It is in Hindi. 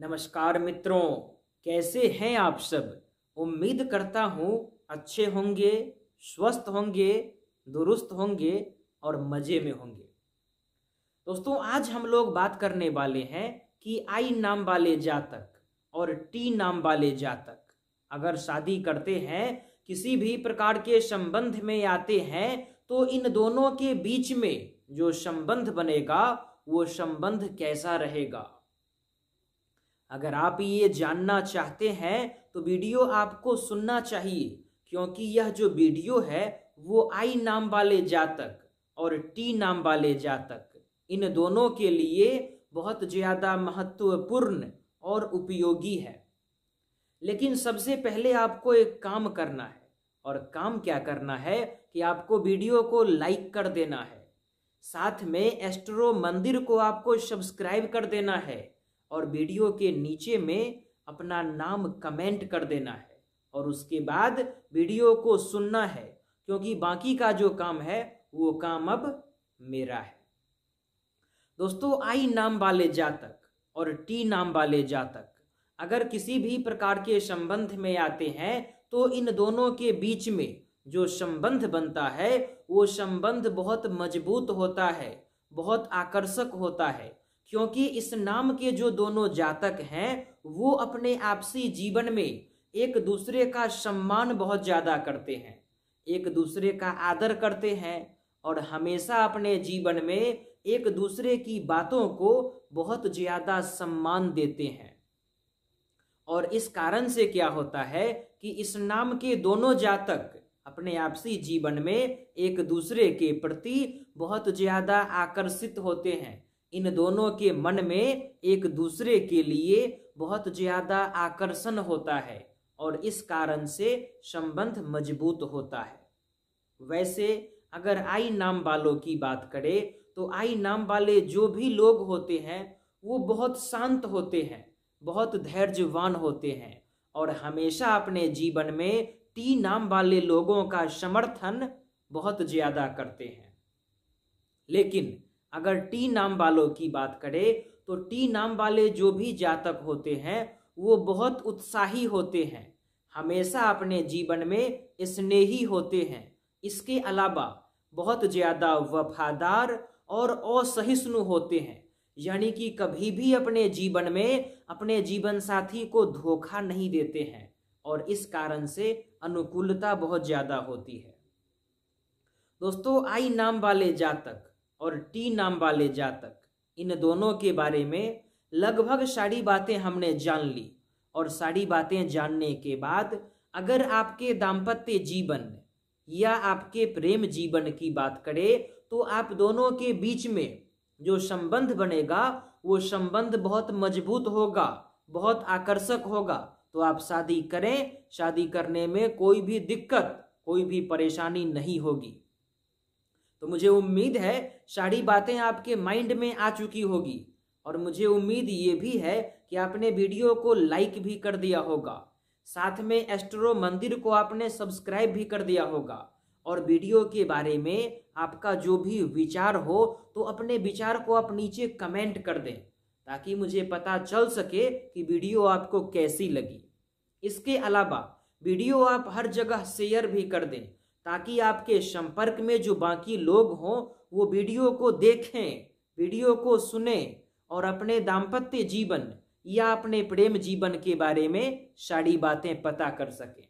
नमस्कार मित्रों कैसे हैं आप सब उम्मीद करता हूँ अच्छे होंगे स्वस्थ होंगे दुरुस्त होंगे और मज़े में होंगे दोस्तों आज हम लोग बात करने वाले हैं कि आई नाम वाले जातक और टी नाम वाले जातक अगर शादी करते हैं किसी भी प्रकार के संबंध में आते हैं तो इन दोनों के बीच में जो संबंध बनेगा वो संबंध कैसा रहेगा अगर आप ये जानना चाहते हैं तो वीडियो आपको सुनना चाहिए क्योंकि यह जो वीडियो है वो आई नाम वाले जातक और टी नाम वाले जातक इन दोनों के लिए बहुत ज़्यादा महत्वपूर्ण और उपयोगी है लेकिन सबसे पहले आपको एक काम करना है और काम क्या करना है कि आपको वीडियो को लाइक कर देना है साथ में एस्ट्रो मंदिर को आपको सब्सक्राइब कर देना है और वीडियो के नीचे में अपना नाम कमेंट कर देना है और उसके बाद वीडियो को सुनना है क्योंकि बाकी का जो काम है वो काम अब मेरा है दोस्तों आई नाम वाले जातक और टी नाम वाले जातक अगर किसी भी प्रकार के संबंध में आते हैं तो इन दोनों के बीच में जो संबंध बनता है वो संबंध बहुत मजबूत होता है बहुत आकर्षक होता है क्योंकि इस नाम के जो दोनों जातक हैं वो अपने आपसी जीवन में एक दूसरे का सम्मान बहुत ज़्यादा करते हैं एक दूसरे का आदर करते हैं और हमेशा अपने जीवन में एक दूसरे की बातों को बहुत ज़्यादा सम्मान देते हैं और इस कारण से क्या होता है कि इस नाम के दोनों जातक अपने आपसी जीवन में एक दूसरे के प्रति बहुत ज़्यादा आकर्षित होते हैं इन दोनों के मन में एक दूसरे के लिए बहुत ज़्यादा आकर्षण होता है और इस कारण से संबंध मजबूत होता है वैसे अगर आई नाम वालों की बात करें तो आई नाम वाले जो भी लोग होते हैं वो बहुत शांत होते हैं बहुत धैर्यवान होते हैं और हमेशा अपने जीवन में टी नाम वाले लोगों का समर्थन बहुत ज़्यादा करते हैं लेकिन अगर टी नाम वालों की बात करें तो टी नाम वाले जो भी जातक होते हैं वो बहुत उत्साही होते हैं हमेशा अपने जीवन में स्नेही होते हैं इसके अलावा बहुत ज़्यादा वफादार और असहिष्णु होते हैं यानी कि कभी भी अपने जीवन में अपने जीवन साथी को धोखा नहीं देते हैं और इस कारण से अनुकूलता बहुत ज़्यादा होती है दोस्तों आई नाम वाले जातक और टी नाम वाले जातक इन दोनों के बारे में लगभग सारी बातें हमने जान ली और सारी बातें जानने के बाद अगर आपके दाम्पत्य जीवन या आपके प्रेम जीवन की बात करें तो आप दोनों के बीच में जो संबंध बनेगा वो संबंध बहुत मजबूत होगा बहुत आकर्षक होगा तो आप शादी करें शादी करने में कोई भी दिक्कत कोई भी परेशानी नहीं होगी तो मुझे उम्मीद है सारी बातें आपके माइंड में आ चुकी होगी और मुझे उम्मीद ये भी है कि आपने वीडियो को लाइक भी कर दिया होगा साथ में एस्ट्रो मंदिर को आपने सब्सक्राइब भी कर दिया होगा और वीडियो के बारे में आपका जो भी विचार हो तो अपने विचार को आप नीचे कमेंट कर दें ताकि मुझे पता चल सके कि वीडियो आपको कैसी लगी इसके अलावा वीडियो आप हर जगह शेयर भी कर दें ताकि आपके संपर्क में जो बाकी लोग हों वो वीडियो को देखें वीडियो को सुने और अपने दाम्पत्य जीवन या अपने प्रेम जीवन के बारे में सारी बातें पता कर सकें